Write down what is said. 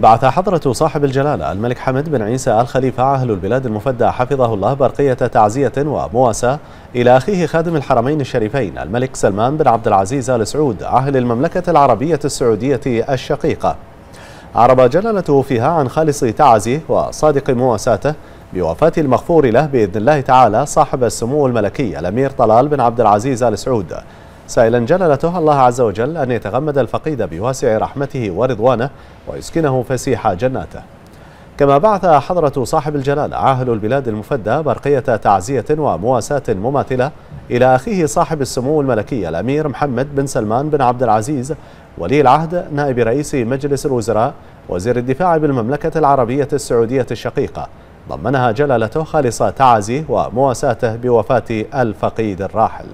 بعث حضرة صاحب الجلالة الملك حمد بن عيسى آل خليفة عهل البلاد المفدى حفظه الله برقية تعزية ومواساة إلى أخيه خادم الحرمين الشريفين الملك سلمان بن عبد العزيز آل سعود عهل المملكة العربية السعودية الشقيقة عرب جلالته فيها عن خالص تعزيه وصادق مواساته بوفاة المغفور له بإذن الله تعالى صاحب السمو الملكي الأمير طلال بن عبد العزيز آل سعود سائلا جلالته الله عز وجل أن يتغمد الفقيد بواسع رحمته ورضوانه ويسكنه فسيح جناته كما بعث حضرة صاحب الجلالة عاهل البلاد المفدى برقية تعزية ومواساة مماثلة إلى أخيه صاحب السمو الملكي الأمير محمد بن سلمان بن عبد العزيز ولي العهد نائب رئيس مجلس الوزراء وزير الدفاع بالمملكة العربية السعودية الشقيقة ضمنها جلالته خالص تعازيه ومواساته بوفاة الفقيد الراحل